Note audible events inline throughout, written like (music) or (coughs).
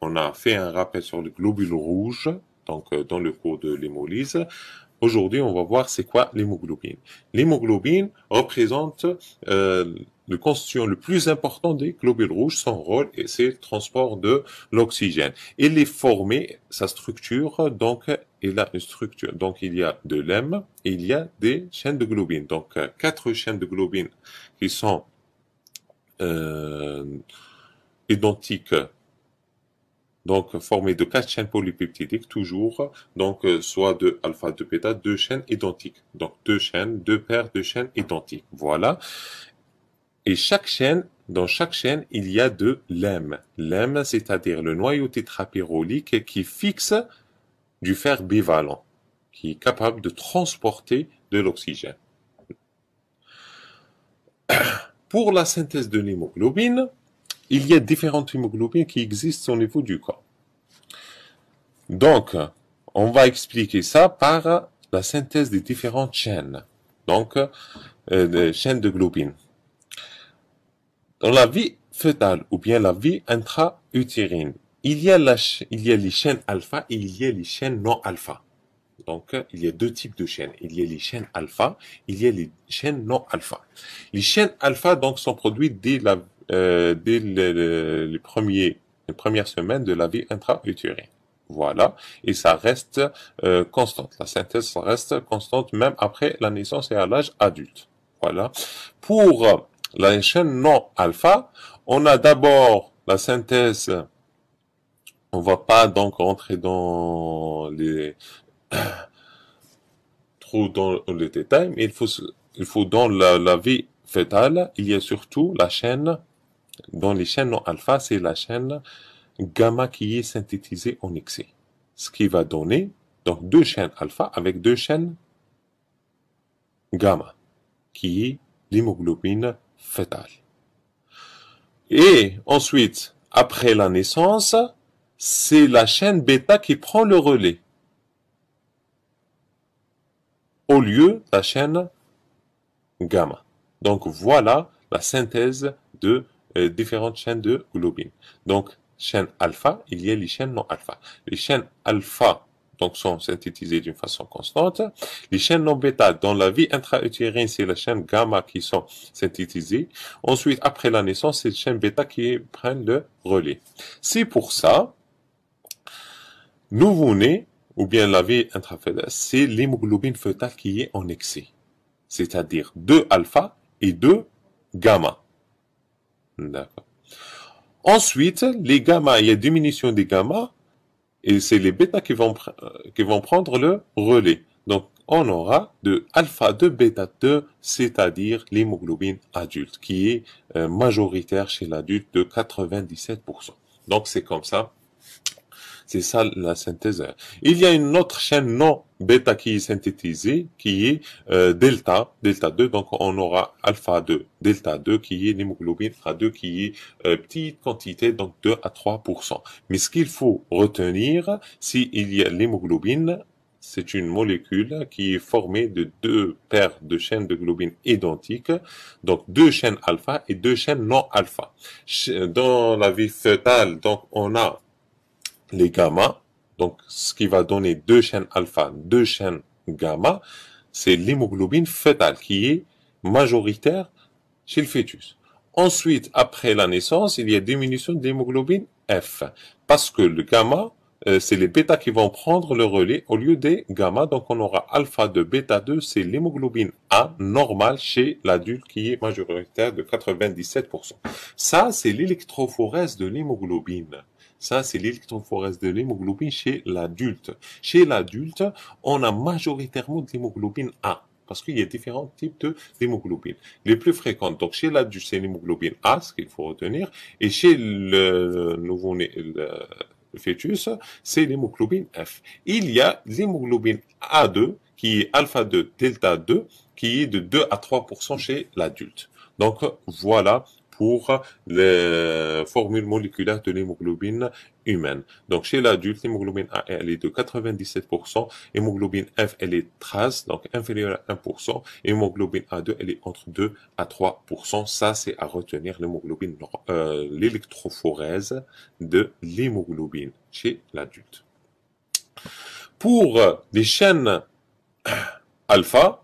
on a fait un rappel sur le globule rouge, donc euh, dans le cours de l'hémolyse. Aujourd'hui, on va voir c'est quoi l'hémoglobine. L'hémoglobine représente euh, le constituant le plus important des globules rouges. Son rôle, c'est le transport de l'oxygène. Il est formé, sa structure, donc il a une structure. Donc il y a de l'hème et il y a des chaînes de globines. Donc euh, quatre chaînes de globine qui sont identiques donc formé de quatre chaînes polypeptidiques toujours, donc euh, soit de alpha, de bêta, deux chaînes identiques. Donc deux chaînes, deux paires de chaînes identiques. Voilà. Et chaque chaîne, dans chaque chaîne, il y a deux l'EM. L'EM, c'est-à-dire le noyau tétrapyrolique qui fixe du fer bivalent, qui est capable de transporter de l'oxygène. (coughs) Pour la synthèse de l'hémoglobine, il y a différentes hémoglobines qui existent au niveau du corps. Donc, on va expliquer ça par la synthèse des différentes chaînes, donc euh, des chaînes de globines. Dans la vie fœtale ou bien la vie intra-utérine, il y, a il y a les chaînes alpha et il y a les chaînes non alpha. Donc, il y a deux types de chaînes. Il y a les chaînes alpha, il y a les chaînes non alpha. Les chaînes alpha, donc, sont produites dès la euh, dès les, premiers, les premières semaines de la vie intra-utérine. Voilà, et ça reste euh, constante. La synthèse reste constante même après la naissance et à l'âge adulte. Voilà. Pour la chaîne non alpha, on a d'abord la synthèse. On va pas donc rentrer dans les (coughs) trop dans les détails, mais il faut il faut dans la, la vie fœtale, il y a surtout la chaîne dans les chaînes non alpha, c'est la chaîne gamma qui est synthétisée en excès. Ce qui va donner donc deux chaînes alpha avec deux chaînes gamma, qui est l'hémoglobine fœtale. Et ensuite, après la naissance, c'est la chaîne bêta qui prend le relais. Au lieu de la chaîne gamma. Donc voilà la synthèse de euh, différentes chaînes de globine. Donc, chaîne alpha, il y a les chaînes non alpha. Les chaînes alpha donc sont synthétisées d'une façon constante. Les chaînes non bêta dans la vie intra-utérine, c'est la chaîne gamma qui sont synthétisées. Ensuite, après la naissance, c'est la chaîne bêta qui prennent le relais. C'est pour ça, nouveau-né, ou bien la vie intra intrafétale, c'est l'hémoglobine fœtale qui est en excès. C'est-à-dire 2 alpha et 2 gamma. D'accord. Ensuite, les gamma, il y a diminution des gamma, et c'est les bêta qui vont, euh, qui vont prendre le relais. Donc, on aura de alpha 2 bêta 2, c'est-à-dire l'hémoglobine adulte, qui est euh, majoritaire chez l'adulte de 97%. Donc, c'est comme ça c'est ça la synthèse Il y a une autre chaîne non bêta qui est synthétisée, qui est euh, delta, delta 2. Donc on aura alpha 2, delta 2 qui est l'hémoglobine A2 qui est euh, petite quantité, donc 2 à 3%. Mais ce qu'il faut retenir, s'il il y a l'hémoglobine, c'est une molécule qui est formée de deux paires de chaînes de globines identiques, donc deux chaînes alpha et deux chaînes non alpha. Dans la vie fœtale, donc on a les gamma, donc ce qui va donner deux chaînes alpha, deux chaînes gamma, c'est l'hémoglobine fœtale qui est majoritaire chez le fœtus. Ensuite, après la naissance, il y a diminution de l'hémoglobine F parce que le gamma, euh, c'est les bêta qui vont prendre le relais au lieu des gamma. Donc on aura alpha 2, bêta 2, c'est l'hémoglobine A normale chez l'adulte qui est majoritaire de 97%. Ça, c'est l'électrophorèse de l'hémoglobine. Ça, c'est l'électrophorace de l'hémoglobine chez l'adulte. Chez l'adulte, on a majoritairement de l'hémoglobine A parce qu'il y a différents types de Les plus fréquentes, donc chez l'adulte, c'est l'hémoglobine A, ce qu'il faut retenir, et chez le nouveau-né, le fœtus, c'est l'hémoglobine F. Il y a l'hémoglobine A2, qui est alpha 2, delta 2, qui est de 2 à 3% chez l'adulte. Donc voilà pour les formules moléculaires de l'hémoglobine humaine. Donc chez l'adulte, l'hémoglobine A elle est de 97%, l'hémoglobine F elle est trace, donc inférieure à 1%, hémoglobine A2 elle est entre 2 à 3%. Ça c'est à retenir l'hémoglobine, euh, l'électrophorèse de l'hémoglobine chez l'adulte. Pour les chaînes alpha,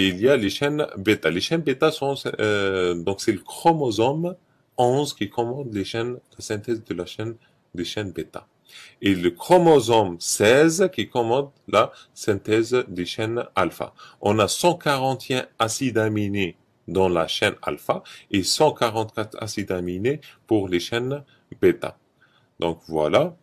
et il y a les chaînes bêta. Les chaînes bêta sont, euh, donc c'est le chromosome 11 qui commande les la synthèse de la chaîne, des chaînes bêta. Et le chromosome 16 qui commande la synthèse des chaînes alpha. On a 141 acides aminés dans la chaîne alpha et 144 acides aminés pour les chaînes bêta. Donc voilà